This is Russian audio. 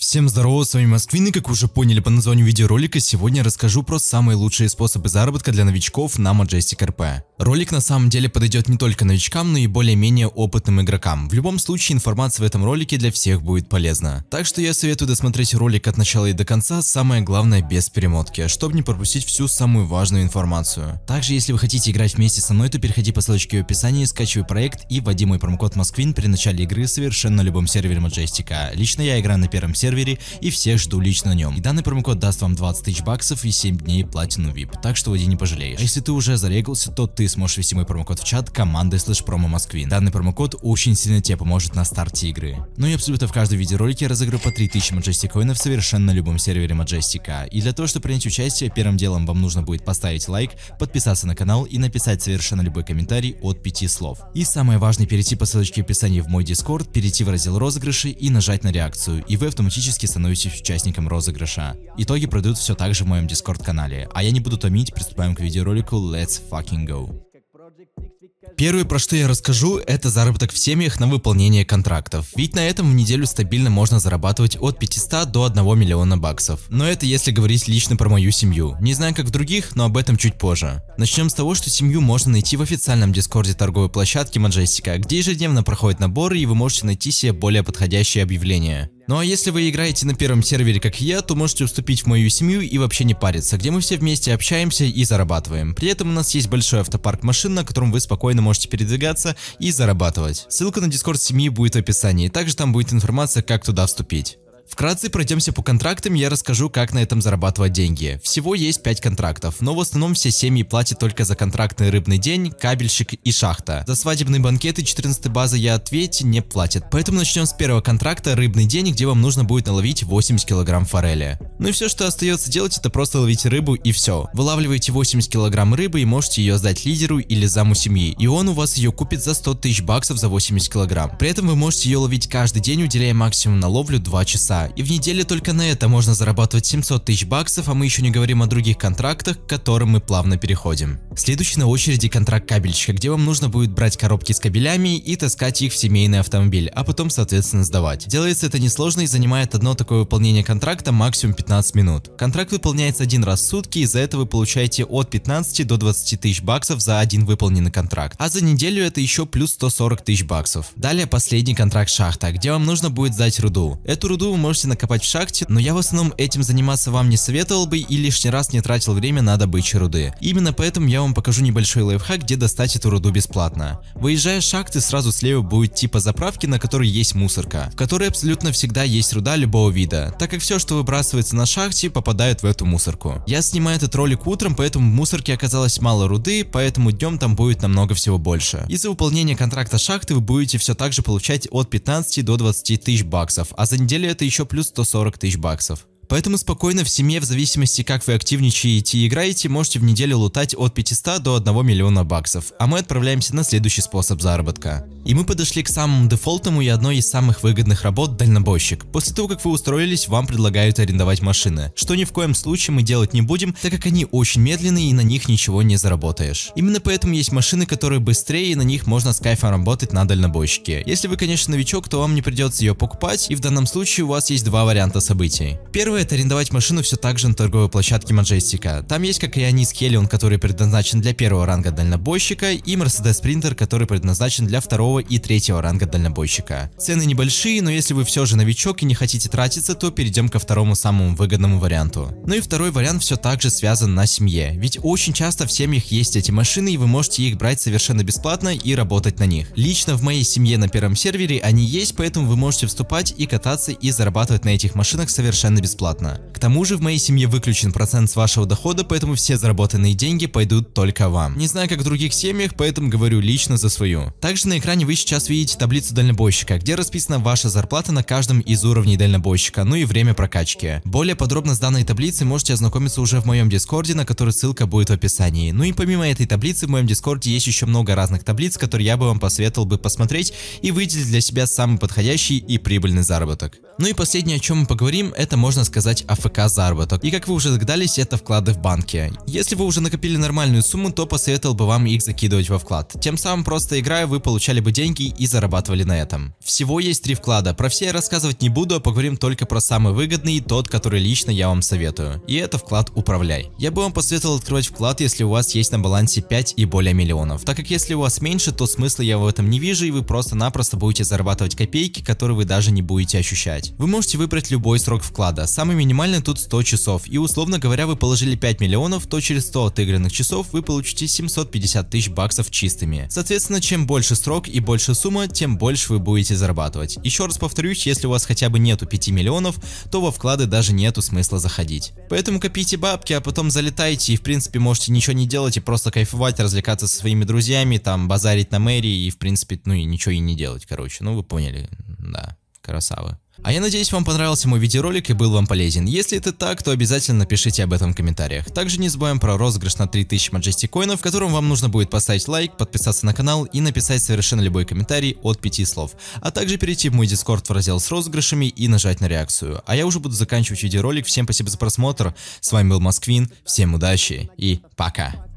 Всем здорово, с вами Москвин, и как уже поняли по названию видеоролика, сегодня расскажу про самые лучшие способы заработка для новичков на Majestic RP. Ролик на самом деле подойдет не только новичкам, но и более-менее опытным игрокам. В любом случае, информация в этом ролике для всех будет полезна. Так что я советую досмотреть ролик от начала и до конца, самое главное без перемотки, чтобы не пропустить всю самую важную информацию. Также, если вы хотите играть вместе со мной, то переходи по ссылочке в описании, скачивай проект и вводи мой промокод Москвин при начале игры совершенно любом сервере Majestic. Лично я играю на первом сервере, сервере и всех, жду лично на нем. И данный промокод даст вам 20 тысяч баксов и 7 дней платину VIP, так что вы не пожалеешь. А если ты уже зарегался, то ты сможешь ввести мой промокод в чат команды слэш промо Москвин. Данный промокод очень сильно тебе поможет на старте игры. Ну и абсолютно в каждом видеоролике я разыграю по 3000 Majestic коинов совершенно на любом сервере Majestic. И для того, чтобы принять участие, первым делом вам нужно будет поставить лайк, подписаться на канал и написать совершенно любой комментарий от 5 слов. И самое важное, перейти по ссылочке в описании в мой дискорд, перейти в раздел розыгрыши и нажать на реакцию, и вы автоматически автоматически становитесь участником розыгрыша. Итоги пройдут все так же в моем дискорд-канале, а я не буду томить, приступаем к видеоролику Let's Fucking Go. Первое, про что я расскажу, это заработок в семьях на выполнение контрактов. Ведь на этом в неделю стабильно можно зарабатывать от 500 до 1 миллиона баксов. Но это если говорить лично про мою семью. Не знаю, как в других, но об этом чуть позже. Начнем с того, что семью можно найти в официальном дискорде торговой площадки Majestica, где ежедневно проходят наборы и вы можете найти себе более подходящее объявление. Ну а если вы играете на первом сервере, как я, то можете вступить в мою семью и вообще не париться, где мы все вместе общаемся и зарабатываем. При этом у нас есть большой автопарк машин, на котором вы спокойно можете передвигаться и зарабатывать. Ссылка на дискорд семьи будет в описании, также там будет информация, как туда вступить. Вкратце пройдемся по контрактам, я расскажу, как на этом зарабатывать деньги. Всего есть 5 контрактов, но в основном все семьи платят только за контрактный рыбный день, кабельщик и шахта. За свадебные банкеты 14 базы я ответь не платят. Поэтому начнем с первого контракта рыбный день, где вам нужно будет наловить 80 килограмм форели. Ну и все, что остается делать, это просто ловить рыбу и все. Вылавливаете 80 килограмм рыбы и можете ее сдать лидеру или заму семьи, и он у вас ее купит за 100 тысяч баксов за 80 килограмм. При этом вы можете ее ловить каждый день, уделяя максимум на ловлю 2 часа и в неделю только на это можно зарабатывать 700 тысяч баксов, а мы еще не говорим о других контрактах, к которым мы плавно переходим. Следующий на очереди контракт кабельщика, где вам нужно будет брать коробки с кабелями и таскать их в семейный автомобиль, а потом соответственно сдавать. Делается это несложно и занимает одно такое выполнение контракта максимум 15 минут. Контракт выполняется один раз в сутки и за это вы получаете от 15 до 20 тысяч баксов за один выполненный контракт, а за неделю это еще плюс 140 тысяч баксов. Далее последний контракт шахта, где вам нужно будет сдать руду. Эту руду вы можете можете накопать в шахте, но я в основном этим заниматься вам не советовал бы и лишний раз не тратил время на добычу руды. Именно поэтому я вам покажу небольшой лайфхак, где достать эту руду бесплатно. Выезжая с шахты, сразу слева будет типа заправки, на которой есть мусорка, в которой абсолютно всегда есть руда любого вида, так как все, что выбрасывается на шахте, попадает в эту мусорку. Я снимаю этот ролик утром, поэтому в мусорке оказалось мало руды, поэтому днем там будет намного всего больше. из за выполнения контракта шахты вы будете все так же получать от 15 до 20 тысяч баксов, а за неделю это еще плюс 140 тысяч баксов. Поэтому спокойно в семье, в зависимости как вы активничаете и играете, можете в неделю лутать от 500 до 1 миллиона баксов. А мы отправляемся на следующий способ заработка. И мы подошли к самому дефолтному и одной из самых выгодных работ – дальнобойщик. После того, как вы устроились, вам предлагают арендовать машины, что ни в коем случае мы делать не будем, так как они очень медленные и на них ничего не заработаешь. Именно поэтому есть машины, которые быстрее и на них можно с кайфом работать на дальнобойщике. Если вы, конечно, новичок, то вам не придется ее покупать, и в данном случае у вас есть два варианта событий. Первое стоит арендовать машину все так же на торговой площадке Маджестика. Там есть как Ионис Хелион, который предназначен для первого ранга дальнобойщика, и Mercedes Sprinter, который предназначен для второго и третьего ранга дальнобойщика. Цены небольшие, но если вы все же новичок и не хотите тратиться, то перейдем ко второму самому выгодному варианту. Ну и второй вариант все так же связан на семье, ведь очень часто в семьях есть эти машины и вы можете их брать совершенно бесплатно и работать на них. Лично в моей семье на первом сервере они есть, поэтому вы можете вступать и кататься и зарабатывать на этих машинах совершенно бесплатно бесплатно. К тому же в моей семье выключен процент с вашего дохода, поэтому все заработанные деньги пойдут только вам. Не знаю, как в других семьях, поэтому говорю лично за свою. Также на экране вы сейчас видите таблицу дальнобойщика, где расписана ваша зарплата на каждом из уровней дальнобойщика, ну и время прокачки. Более подробно с данной таблицей можете ознакомиться уже в моем дискорде, на который ссылка будет в описании. Ну и помимо этой таблицы в моем дискорде есть еще много разных таблиц, которые я бы вам посоветовал бы посмотреть и выделить для себя самый подходящий и прибыльный заработок. Ну и последнее, о чем мы поговорим, это можно сказать АФК заработок. И как вы уже догадались, это вклады в банке. Если вы уже накопили нормальную сумму, то посоветовал бы вам их закидывать во вклад. Тем самым просто играя, вы получали бы деньги и зарабатывали на этом. Всего есть три вклада, про все я рассказывать не буду, а поговорим только про самый выгодный и тот, который лично я вам советую. И это вклад «Управляй». Я бы вам посоветовал открывать вклад, если у вас есть на балансе 5 и более миллионов, так как если у вас меньше, то смысла я в этом не вижу и вы просто-напросто будете зарабатывать копейки, которые вы даже не будете ощущать работать. Вы можете выбрать любой срок вклада, самый минимальный тут 100 часов, и условно говоря вы положили 5 миллионов, то через 100 отыгранных часов вы получите 750 тысяч баксов чистыми. Соответственно, чем больше срок и больше сумма, тем больше вы будете зарабатывать. Еще раз повторюсь, если у вас хотя бы нету 5 миллионов, то во вклады даже нету смысла заходить. Поэтому копите бабки, а потом залетайте и в принципе можете ничего не делать и просто кайфовать, развлекаться со своими друзьями, там базарить на мэрии и в принципе ну и ничего и не делать, короче. Ну вы поняли, да, красавы. А я надеюсь, вам понравился мой видеоролик и был вам полезен. Если это так, то обязательно пишите об этом в комментариях. Также не забываем про розыгрыш на 3000 Majestic коинов, в котором вам нужно будет поставить лайк, подписаться на канал и написать совершенно любой комментарий от 5 слов. А также перейти в мой дискорд в раздел с розыгрышами и нажать на реакцию. А я уже буду заканчивать видеоролик. Всем спасибо за просмотр. С вами был Москвин, всем удачи и пока.